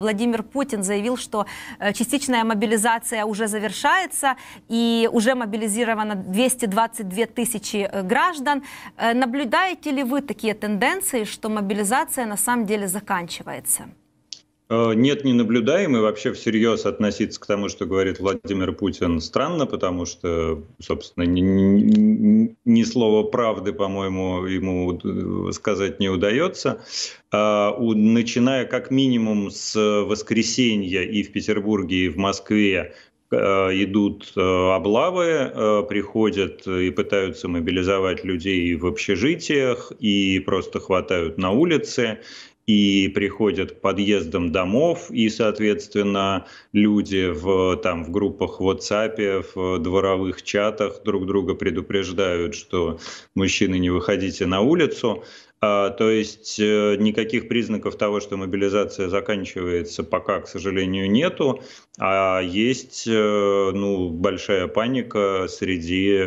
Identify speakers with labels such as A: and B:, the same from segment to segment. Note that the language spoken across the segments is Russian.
A: Владимир Путин заявил, что э, частичная мобилизация уже завершается и уже мобилизировано 222 тысячи э, граждан. Э, наблюдаете ли вы такие тенденции, что мобилизация на самом деле заканчивается?
B: Э, нет, не наблюдаем, и вообще всерьез относиться к тому, что говорит Владимир Путин, странно, потому что, собственно, ни, ни, ни слова правды, по-моему, ему э, сказать не удается. А, начиная как минимум с воскресенья и в Петербурге, и в Москве э, идут облавы, приходят и пытаются мобилизовать людей в общежитиях, и просто хватают на улице, и приходят к подъездам домов, и, соответственно, люди в, там, в группах в WhatsApp, в дворовых чатах друг друга предупреждают, что мужчины не выходите на улицу. А, то есть э, никаких признаков того, что мобилизация заканчивается, пока, к сожалению, нету, а есть э, ну, большая паника среди э,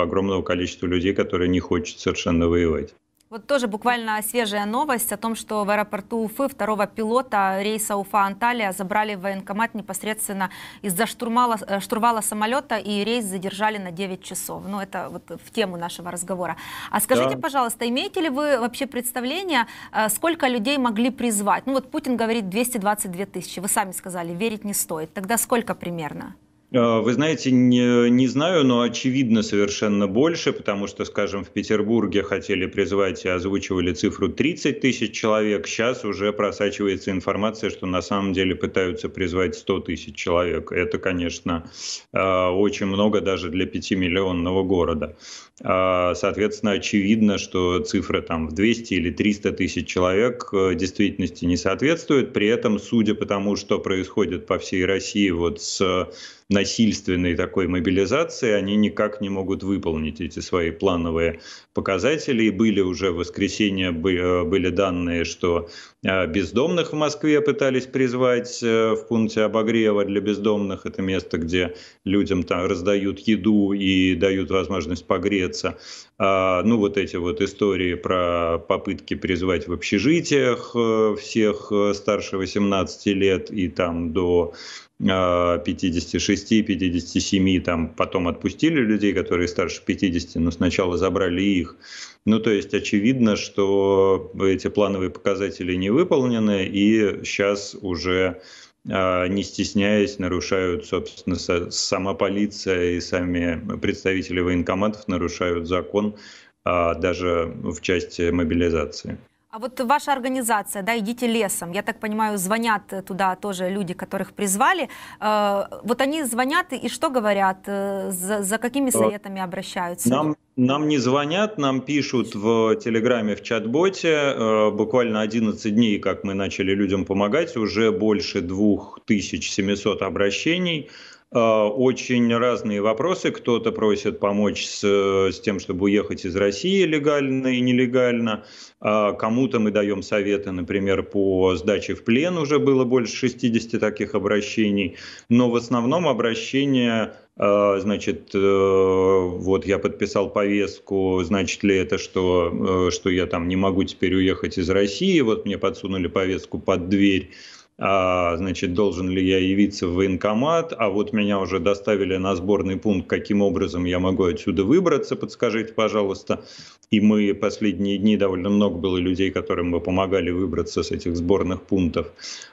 B: огромного количества людей, которые не хочет совершенно воевать.
A: Вот тоже буквально свежая новость о том, что в аэропорту Уфы второго пилота рейса Уфа-Анталия забрали в военкомат непосредственно из-за штурмала э, штурвала самолета, и рейс задержали на 9 часов. Ну, это вот в тему нашего разговора. А скажите, да. пожалуйста, имеете ли вы вообще представление, э, сколько людей могли призвать? Ну, вот Путин говорит 222 тысячи, вы сами сказали, верить не стоит. Тогда сколько примерно?
B: Э, вы знаете, не, не знаю, но очевидно совершенно больше, потому что, скажем, в Петербурге хотели призвать и озвучивали цифру 30 тысяч человек. Сейчас уже просачивается информация, что на самом деле пытаются призвать 100 тысяч человек. Это, конечно, э, очень много даже для 5-миллионного города. Э, соответственно, очевидно, что цифра там в 200 или 300 тысяч человек действительности не соответствует. При этом, судя по тому, что происходит по всей России вот с насильственной такой мобилизации, они никак не могут выполнить эти свои плановые показатели. И были уже в воскресенье э, были данные, что э, бездомных в Москве пытались призвать э, в пункте обогрева для бездомных. Это место, где людям там раздают еду и дают возможность погреться. А, ну вот эти вот истории про попытки призвать в общежитиях всех старше 18 лет и там до 56, э, 57, там потом отпустили людей, которые старше 50, но сначала забрали их. Ну, то есть очевидно, что эти плановые показатели не выполнены, и сейчас уже э, не стесняясь, нарушают, собственно, сама полиция и сами представители военкоматов нарушают закон э, даже в части мобилизации.
A: А вот ваша организация, да, идите лесом. Я так понимаю, звонят туда тоже люди, которых призвали. Э, вот они звонят и что говорят? Э, за, за какими советами обращаются? Нам,
B: нам не звонят, нам пишут в Телеграме, в чат-боте. Э, буквально 11 дней, как мы начали людям помогать, уже больше 2700 обращений. А, очень разные вопросы. Кто-то просит помочь с, э, с тем, чтобы уехать из России легально и нелегально. А, кому-то мы даем советы, например, по сдаче в плен уже было больше 60 таких обращений. Но в основном обращения а, значит, э, вот я подписал повестку, значит ли это, что, э, что я там не могу теперь уехать из России, вот мне подсунули повестку под дверь, а, значит, должен ли я явиться в военкомат, а вот меня уже доставили на сборный пункт, каким образом я могу отсюда выбраться, подскажите, пожалуйста. И мы последние дни довольно много было людей, которым мы помогали выбраться с этих сборных пунктов.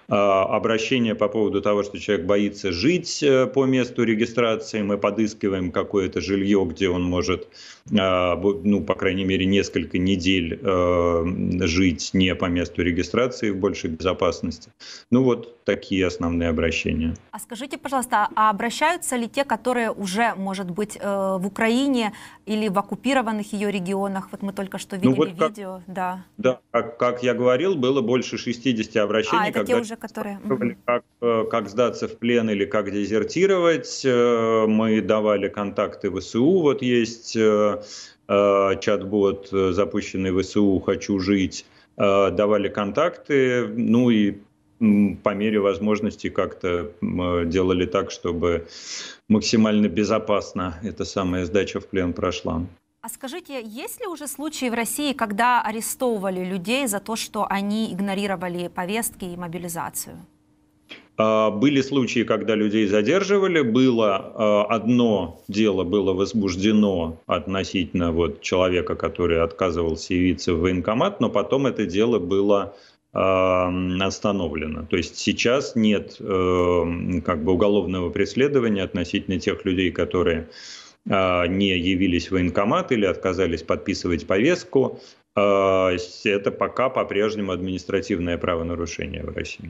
B: А, обращение по поводу того, что человек боится жить э, по месту регистрации, мы подыскиваем какое-то жилье, где он может, а, ну, по крайней мере, несколько недель э, жить не по месту регистрации в большей безопасности. Ну вот такие основные обращения.
A: А скажите, пожалуйста, а обращаются ли те, которые уже, может быть, э, в Украине или в оккупированных ее регионах? Вот мы только что ну, видели ну вот как, видео. Да,
B: да как, как я говорил, было больше 60 обращений. А, это когда те уже, которые... Как, э, как сдаться в плен или как дезертировать. Э, мы давали контакты ВСУ, вот есть чат-бот, запущенный ВСУ «Хочу жить», давали контакты, ну и по мере возможности как-то э, делали так, чтобы максимально безопасно эта самая сдача в плен прошла.
A: А скажите, есть ли уже случаи в России, когда арестовывали людей за то, что они игнорировали повестки и мобилизацию?
B: А, были случаи, когда людей задерживали. Было а, одно дело было возбуждено относительно вот человека, который отказывался явиться в военкомат, но потом это дело было Эм, остановлено. То есть сейчас нет эм, как бы уголовного преследования относительно тех людей, которые э, не явились в военкомат или отказались подписывать повестку. Э, это пока по-прежнему административное правонарушение в России.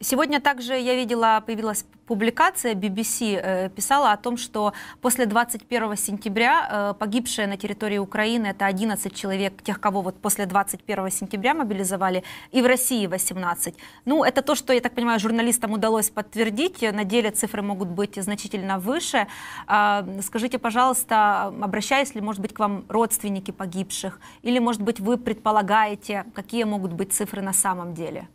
A: Сегодня также я видела, появилась публикация, BBC э, писала о том, что после 21 сентября э, погибшие на территории Украины, это 11 человек, тех, кого вот после 21 сентября мобилизовали, и в России 18. Ну, это то, что, я так понимаю, журналистам удалось подтвердить. Э, на деле цифры могут быть значительно выше. А, скажите, пожалуйста, обращаясь ли, может быть, к вам родственники погибших? Или, может быть, вы предполагаете, какие могут быть цифры на самом деле?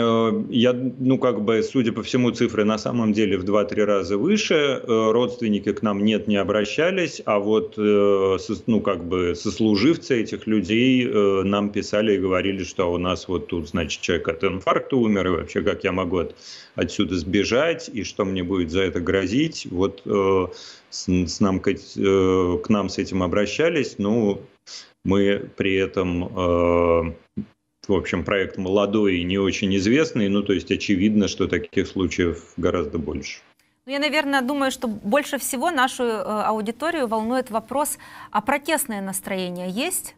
B: Э, я, ну, как бы, судя по всему, цифры на самом деле в 2-3 раза выше. Э, родственники к нам нет, не обращались, а вот, э, ну, как бы, сослуживцы этих людей нам писали и говорили, что «А у нас вот тут, значит, человек от инфаркта умер, и вообще, как я могу отсюда сбежать, и что мне будет за это грозить. Вот с, с нам, к, к нам с этим обращались, ну, мы при этом в общем, проект молодой и не очень известный, ну, то есть очевидно, что таких случаев гораздо больше.
A: Ну, я, наверное, думаю, что больше всего нашу э, аудиторию волнует вопрос, а протестное настроение есть?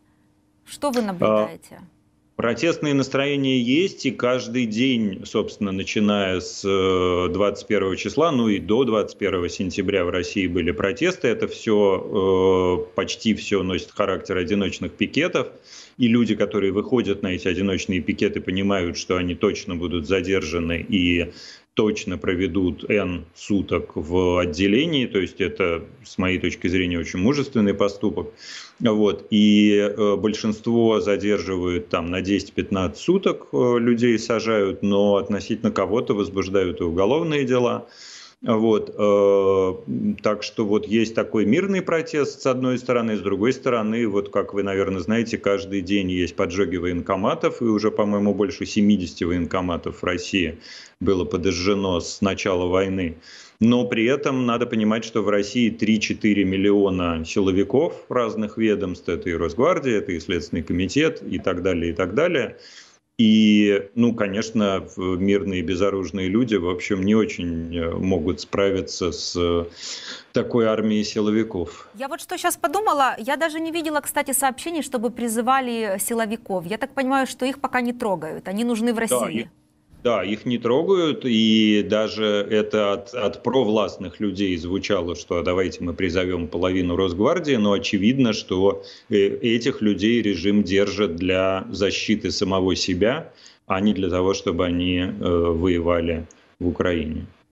A: Что вы а, наблюдаете? А...
B: Протестные настроения есть, и каждый день, собственно, начиная с 21 э, числа, ну и до 21 сентября в России были протесты. Это все, э, почти все носит характер одиночных пикетов и люди, которые выходят на эти одиночные пикеты, понимают, что они точно будут задержаны и точно проведут N суток в отделении, то есть это, с моей точки зрения, очень мужественный поступок. Вот. И э, большинство задерживают там на 10-15 суток э, людей сажают, но относительно кого-то возбуждают и уголовные дела. Вот, э, так что вот есть такой мирный протест с одной стороны, с другой стороны, вот как вы, наверное, знаете, каждый день есть поджоги военкоматов, и уже, по-моему, больше 70 военкоматов в России было подожжено с начала войны. Но при этом надо понимать, что в России 3-4 миллиона силовиков разных ведомств, это и Росгвардия, это и Следственный комитет и так далее, и так далее – и, ну, конечно, мирные безоружные люди, в общем, не очень э, могут справиться с такой армией силовиков.
A: Я вот что сейчас подумала, я даже не видела, кстати, сообщений, чтобы призывали силовиков. Я так понимаю, что их пока не трогают, они нужны в России.
B: Да, да, их не трогают, и даже это от, от провластных людей звучало, что «А давайте мы призовем половину Росгвардии, но очевидно, что э, этих людей режим держит для защиты самого себя, а не для того, чтобы они э, воевали в Украине.